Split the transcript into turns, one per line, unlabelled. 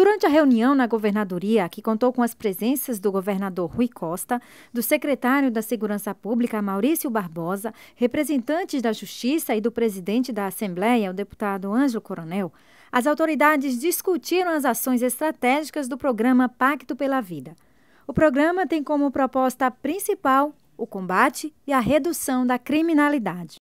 Durante a reunião na governadoria, que contou com as presenças do governador Rui Costa, do secretário da Segurança Pública Maurício Barbosa, representantes da Justiça e do presidente da Assembleia, o deputado Ângelo Coronel, as autoridades discutiram as ações estratégicas do programa Pacto pela Vida. O programa tem como proposta principal o combate e a redução da criminalidade.